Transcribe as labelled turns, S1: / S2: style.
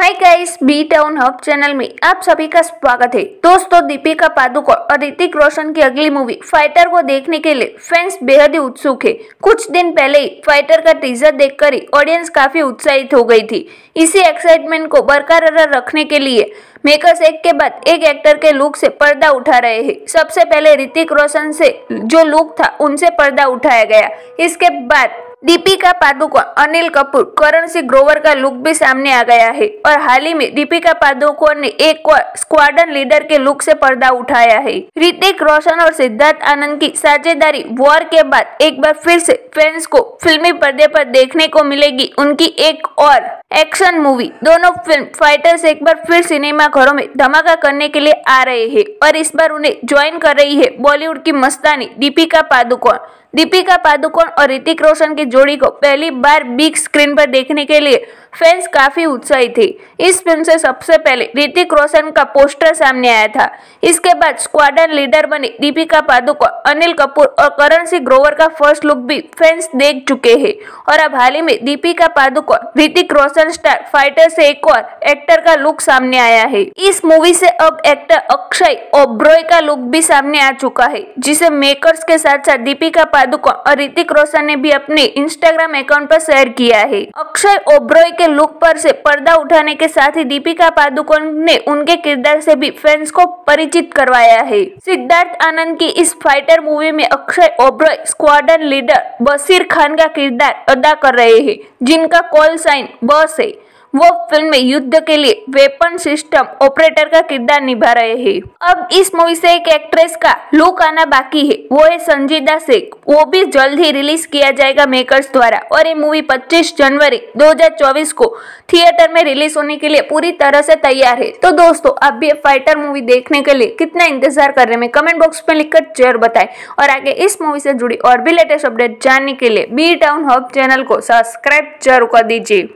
S1: हाय guys B town hub channel में आप सभी का स्वागत है दोस्तों दीपिका पादुकोण और ऋतिक रोशन की अगली मूवी फाइटर को देखने के लिए फैंस बेहद ही उत्सुक है कुछ दिन पहले ही फाइटर का टीजर देखकर ही ऑडियंस काफी उत्साहित हो गई थी इसी एक्साइटमेंट को बरकरार रखने के लिए मेकर्स एक के बाद एक एक्टर के लुक से पर्दा उठा रहे हैं सबसे पहले ऋतिक रोशन से जो लुक था उनसे पर्दा उठाया गया इसके बाद दीपिका पादुकोण अनिल कपूर करण सिंह ग्रोवर का लुक भी सामने आ गया है और हाल ही में दीपिका पादुकोण ने एक स्क्वाडन लीडर के लुक से पर्दा उठाया है ऋतिक रोशन और सिद्धार्थ आनंद की साझेदारी वॉर के बाद एक बार फिर से फैंस को फिल्मी पर्दे पर देखने को मिलेगी उनकी एक और एक्शन मूवी दोनों फिल्म फाइटर्स एक बार फिर सिनेमा घरों में धमाका करने के लिए आ रहे हैं और इस बार उन्हें ज्वाइन कर रही है बॉलीवुड की मस्तानी दीपिका पादुकोण दीपिका पादुकोण और ऋतिक रोशन की जोड़ी को पहली बार बिग स्क्रीन पर देखने के लिए फैंस काफी उत्साहित थे इस फिल्म से सबसे पहले ऋतिक रोशन का पोस्टर सामने आया था इसके बाद स्क्वाडन लीडर बने दीपिका पादुकोण अनिल कपूर और करण सिंह ग्रोवर का फर्स्ट लुक भी फैंस देख चुके हैं और अब हाल ही में दीपिका पादुकोण ऋतिक रोशन स्टार फाइटर से एक और एक्टर का लुक सामने आया है इस मूवी से अब एक्टर अक्षय ओब्रॉय का लुक भी सामने आ चुका है जिसे मेकर्स के साथ साथ दीपिका पादुकोण और ऋतिक रोशन ने भी अपने इंस्टाग्राम अकाउंट पर शेयर किया है अक्षय ओब्रॉय के लुक पर से पर्दा उठाने के साथ ही दीपिका पादुकोण ने उनके किरदार से भी फैंस को परिचित करवाया है सिद्धार्थ आनंद की इस फाइटर मूवी में अक्षय ओब्रॉय स्क्वाडन लीडर बसीर खान का किरदार अदा कर रहे हैं जिनका कॉल साइन बस है वो फिल्म में युद्ध के लिए वेपन सिस्टम ऑपरेटर का किरदार निभा रहे हैं अब इस मूवी से एक एक्ट्रेस का लुक आना बाकी है वो है संजीदा शेख वो भी जल्द ही रिलीज किया जाएगा मेकर्स द्वारा और ये मूवी 25 जनवरी 2024 को थिएटर में रिलीज होने के लिए पूरी तरह से तैयार है तो दोस्तों आप भी फाइटर मूवी देखने के लिए कितना इंतजार कर रहे हैं कमेंट बॉक्स में लिखकर जरूर बताएं और आगे इस मूवी से जुड़ी और भी लेटेस्ट अपडेट जानने के लिए बी टाउन हब चैनल को सब्सक्राइब जरूर कर दीजिए